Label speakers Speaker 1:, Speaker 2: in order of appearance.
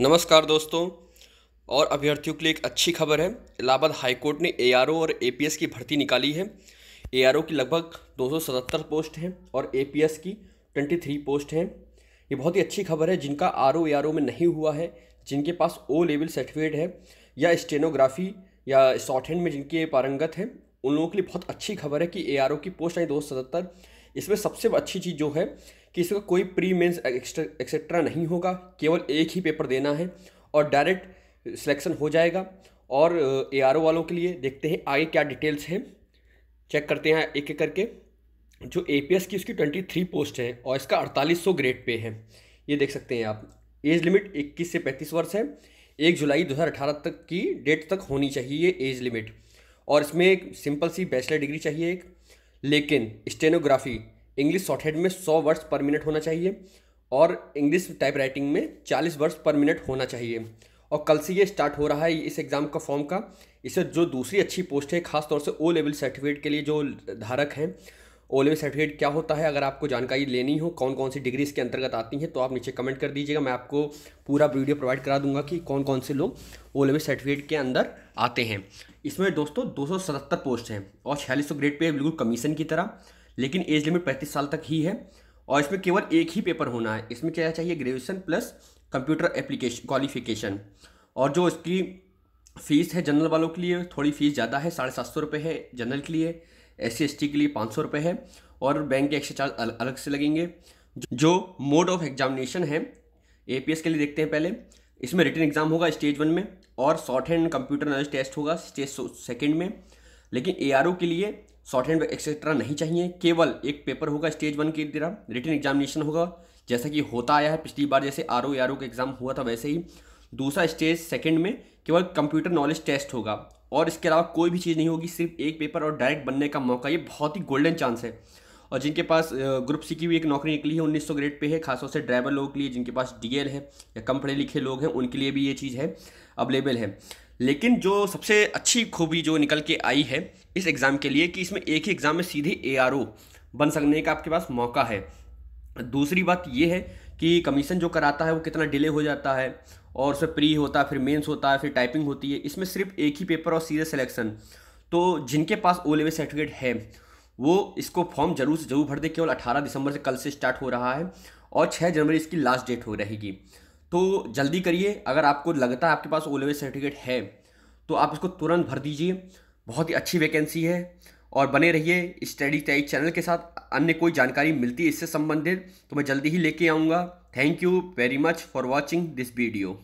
Speaker 1: नमस्कार दोस्तों और अभ्यर्थियों के लिए एक अच्छी खबर है इलाहाबाद हाईकोर्ट ने एआरओ और एपीएस की भर्ती निकाली है एआरओ की लगभग 277 पोस्ट हैं और एपीएस की 23 पोस्ट हैं ये बहुत ही अच्छी खबर है जिनका आर ओ में नहीं हुआ है जिनके पास ओ लेवल सर्टिफिकेट है या स्टेनोग्राफी या शॉर्ट हैंड में जिनके पारंगत हैं उन लोगों के लिए बहुत अच्छी खबर है कि ए की पोस्ट आई दो इसमें सबसे अच्छी चीज़ जो है कि इसका कोई प्री मेन्स एक्सेट्रा नहीं होगा केवल एक ही पेपर देना है और डायरेक्ट सिलेक्शन हो जाएगा और ए वालों के लिए देखते हैं आगे क्या डिटेल्स हैं चेक करते हैं एक एक करके जो ए की उसकी ट्वेंटी थ्री पोस्ट है और इसका अड़तालीस सौ ग्रेड पे है ये देख सकते हैं आप एज लिमिट इक्कीस से पैंतीस वर्ष है एक जुलाई दो हज़ार अठारह तक की डेट तक होनी चाहिए ये एज लिमिट और इसमें एक सिंपल सी बैचलर डिग्री चाहिए एक लेकिन स्टेनोग्राफी इंग्लिश शॉर्ट में सौ वर्ड्स पर मिनट होना चाहिए और इंग्लिश टाइप राइटिंग में चालीस वर्ड्स पर मिनट होना चाहिए और कल से ये स्टार्ट हो रहा है इस एग्ज़ाम का फॉर्म का इसे जो दूसरी अच्छी पोस्ट है खासतौर से ओ लेवल सर्टिफिकेट के लिए जो धारक हैं ओ लेवल सर्टिफिकेट क्या होता है अगर आपको जानकारी लेनी हो कौन कौन सी डिग्री इसके अंतर्गत आती हैं तो आप नीचे कमेंट कर दीजिएगा मैं आपको पूरा वीडियो प्रोवाइड करा दूंगा कि कौन कौन से लोग ओ लेवल सर्टिफिकेट के अंदर आते हैं इसमें दोस्तों दो पोस्ट हैं और छियालीस ग्रेड पे बिल्कुल कमीशन की तरह लेकिन एज लिमिट पैंतीस साल तक ही है और इसमें केवल एक ही पेपर होना है इसमें क्या चाहिए graduation plus computer application qualification और जो इसकी फ़ीस है जनरल वालों के लिए थोड़ी फ़ीस ज़्यादा है साढ़े सात सौ रुपये है जनरल के लिए एस सी के लिए पाँच सौ रुपये है और बैंक के एक्स्ट्रा चार्ज अलग से लगेंगे जो मोड ऑफ एग्जामिनेशन है ए के लिए देखते हैं पहले इसमें रिटर्न एग्जाम होगा स्टेज वन में और shorthand computer knowledge test होगा स्टेज सेकेंड में लेकिन ए के लिए शॉर्ट हैंड एक्सेट्रा नहीं चाहिए केवल एक पेपर होगा स्टेज वन की तरह रिटर्न एग्जामिनेशन होगा जैसा कि होता आया है पिछली बार जैसे आर ओ आर ओ का एग्ज़ाम हुआ था वैसे ही दूसरा स्टेज सेकेंड में केवल कंप्यूटर नॉलेज टेस्ट होगा और इसके अलावा कोई भी चीज़ नहीं होगी सिर्फ एक पेपर और डायरेक्ट बनने का मौका ये बहुत ही गोल्डन चांस है और जिनके पास ग्रुप सी की भी एक नौकरी निकली है उन्नीस सौ ग्रेड पे है खासतौर से ड्राइवर लोगों के लिए जिनके पास डीएल है या कम पढ़े लिखे लोग हैं उनके लिए भी ये चीज़ है अवेलेबल है लेकिन जो सबसे अच्छी खूबी जो निकल के आई है इस एग्ज़ाम के लिए कि इसमें एक ही एग्ज़ाम में सीधे ए बन सकने का आपके पास मौका है दूसरी बात यह है कि कमीशन जो कराता है वो कितना डिले हो जाता है और उसमें प्री होता है फिर मेंस होता है फिर टाइपिंग होती है इसमें सिर्फ एक ही पेपर और सीधे सिलेक्शन तो जिनके पास ओ लेवल सर्टिफिकेट है वो इसको फॉर्म जरूर से जरूर भर दे केवल 18 दिसंबर से कल से स्टार्ट हो रहा है और 6 जनवरी इसकी लास्ट डेट हो रहेगी तो जल्दी करिए अगर आपको लगता है आपके पास ओ लेवल सर्टिफिकेट है तो आप इसको तुरंत भर दीजिए बहुत ही अच्छी वैकेंसी है और बने रहिए स्टडी टाइप चैनल के साथ अन्य कोई जानकारी मिलती है इससे संबंधित तो मैं जल्दी ही लेके आऊँगा thank you very much for watching this video